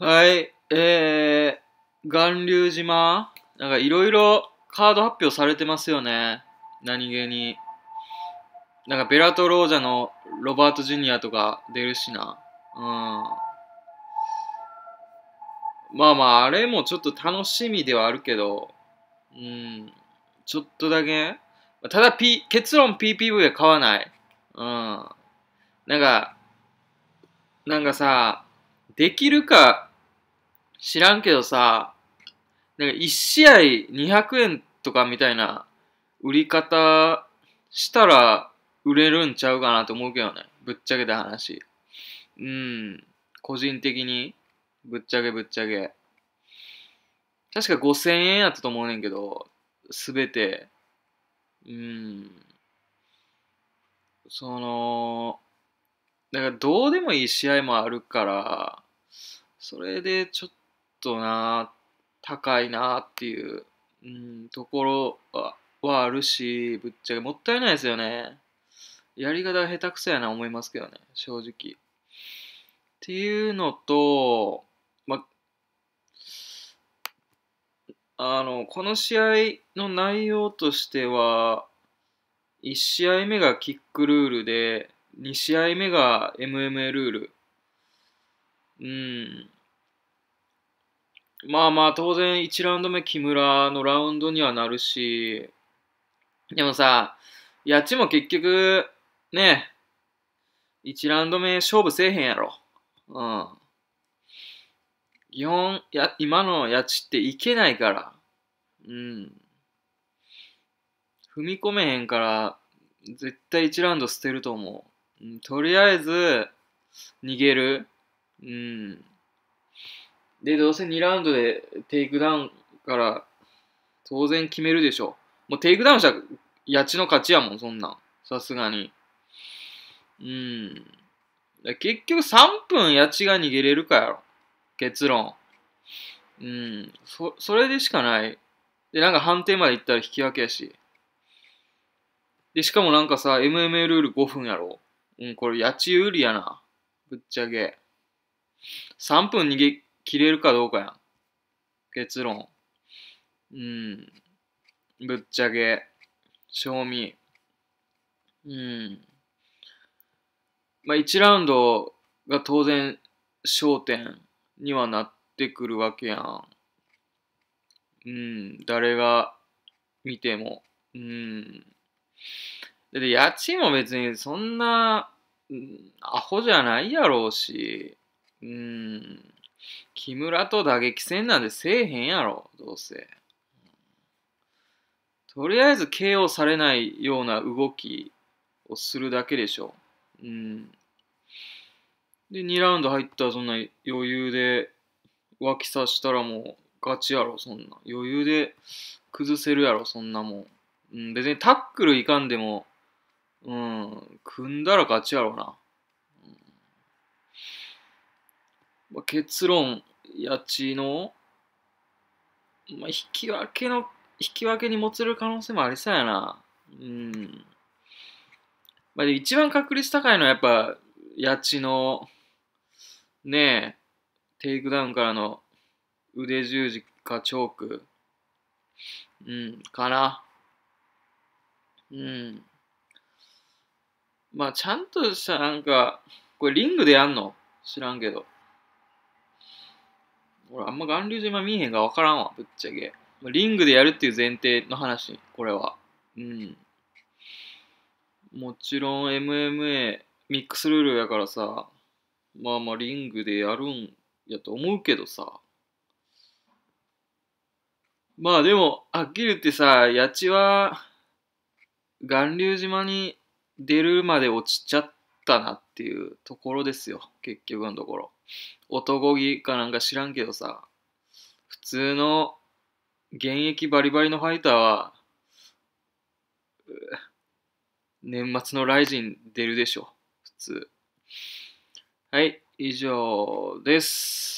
はい、えー、巌流島なんかいろいろカード発表されてますよね。何気に。なんかベラトロージャのロバート・ジュニアとか出るしな。うん。まあまあ、あれもちょっと楽しみではあるけど、うん、ちょっとだけ。ただ、P、結論 PPV は買わない。うん。なんか、なんかさ、できるか知らんけどさ、なんか1試合200円とかみたいな売り方したら売れるんちゃうかなと思うけどね。ぶっちゃけた話。うん。個人的に、ぶっちゃけぶっちゃけ。確か5000円やったと思うねんけど、すべて。うん。その、だからどうでもいい試合もあるから、それでちょっとな、高いなっていう、うん、ところははあるし、ぶっちゃけもったいないですよね。やり方が下手くそやな思いますけどね、正直。っていうのと、ま、あの、この試合の内容としては、1試合目がキックルールで、2試合目が MMA ルール。うん。まあまあ当然1ラウンド目木村のラウンドにはなるし、でもさ、やっちも結局、ね、1ラウンド目勝負せえへんやろ。うん。基本、や、今のやちっていけないから。うん。踏み込めへんから、絶対1ラウンド捨てると思う。うん、とりあえず、逃げる。うん。で、どうせ2ラウンドでテイクダウンから当然決めるでしょもうテイクダウンしたら、やちの勝ちやもん、そんなん。さすがに。うん。結局3分やちが逃げれるかやろ。結論。うん。そ、それでしかない。で、なんか判定まで行ったら引き分けやし。で、しかもなんかさ、MMA ルール5分やろ。うん、これ、やち有利やな。ぶっちゃけ。3分逃げ切れるかどうかやん。結論。うん。ぶっちゃけ、賞味。うん。まあ、1ラウンドが当然焦点にはなってくるわけやん。うん、誰が見ても。うん。だって家賃も別にそんな、アホじゃないやろうし、うーん。木村と打撃戦なんてせえへんやろ、どうせ。とりあえず KO されないような動きをするだけでしょ。うん。で、2ラウンド入ったらそんな余裕で脇差したらもうガチやろ、そんな。余裕で崩せるやろ、そんなもん。うん、別にタックルいかんでも、うん、組んだらガチやろな。まあ、結論、八千の、まあ、引き分けの、引き分けにもつれる可能性もありそうやな。うん。まあ、一番確率高いのはやっぱ、八千の、ねえ、テイクダウンからの腕十字かチョーク。うん、かな。うん。まあ、ちゃんとした、なんか、これリングでやんの知らんけど。俺あんま巌流島見えへんが分からんわ、ぶっちゃけ。リングでやるっていう前提の話、これは。うん。もちろん MMA、ミックスルールやからさ、まあまあリングでやるんやと思うけどさ。まあでも、はっきり言ってさ、八千は、巌流島に出るまで落ちちゃったなっっていうところですよ、結局のところ。男気かなんか知らんけどさ、普通の現役バリバリのファイターは、年末のライジン出るでしょ、普通。はい、以上です。